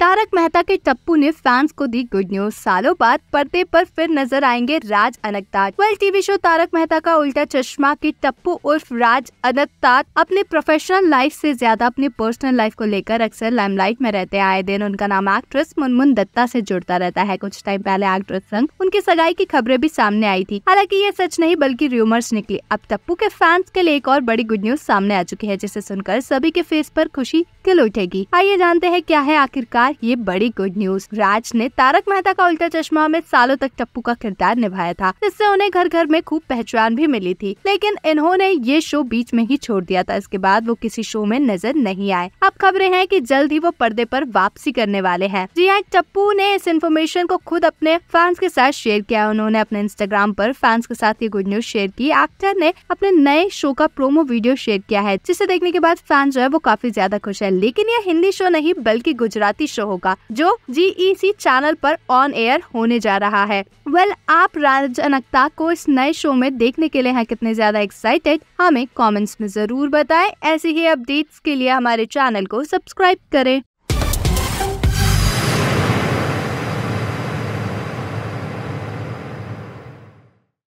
तारक मेहता के टप्पू ने फैंस को दी गुड न्यूज सालों बाद पर्दे पर फिर नजर आएंगे Raj Anadkat well TV show Taarak Mehta Ka Ooltah चश्मा की टप्पू उर्फ राज अनकतात अपने प्रोफेशनल लाइफ से ज्यादा अपनी पर्सनल लाइफ को लेकर अक्सर लाइमलाइट में रहते आए दिन उनका नाम एक्ट्रेस मुनमुन दत्ता से जुड़ता रहता है कुछ टाइम पहले एक्ट्रेस संग उनकी सगाई की खबरें भी सामने आई थी हालांकि ये सच नहीं बल्कि र्यूमर्स निकली अब टप्पू के फैंस के लिए एक और बड़ी गुड न्यूज सामने आ चुकी है जिसे सुनकर सभी के फेस पर खुशी खिल उठेगी आइए जानते हैं क्या है आखिरकार यार ये बड़ी गुड न्यूज राज ने तारक मेहता का उल्टा चश्मा में सालों तक टप्पू का किरदार निभाया था जिससे उन्हें घर घर में खूब पहचान भी मिली थी लेकिन इन्होंने ये शो बीच में ही छोड़ दिया था इसके बाद वो किसी शो में नजर नहीं आए अब खबरें हैं कि जल्द ही वो पर्दे पर वापसी करने वाले हैं जी हाँ टप्पू ने इस इन्फॉर्मेशन को खुद अपने फैंस के साथ शेयर किया उन्होंने अपने इंस्टाग्राम पर फैंस के साथ ये गुड न्यूज शेयर की एक्टर ने अपने नए शो का प्रोमो वीडियो शेयर किया है जिसे देखने के बाद फैन जो है वो काफी ज्यादा खुश है लेकिन यह हिंदी शो नहीं बल्कि गुजराती शो शो होगा जो जीईसी चैनल e पर ऑन एयर होने जा रहा है वेल well, आप राज को इस नए शो में देखने के लिए हैं कितने ज्यादा एक्साइटेड हमें कमेंट्स में जरूर बताएं ऐसे ही अपडेट्स के लिए हमारे चैनल को सब्सक्राइब करें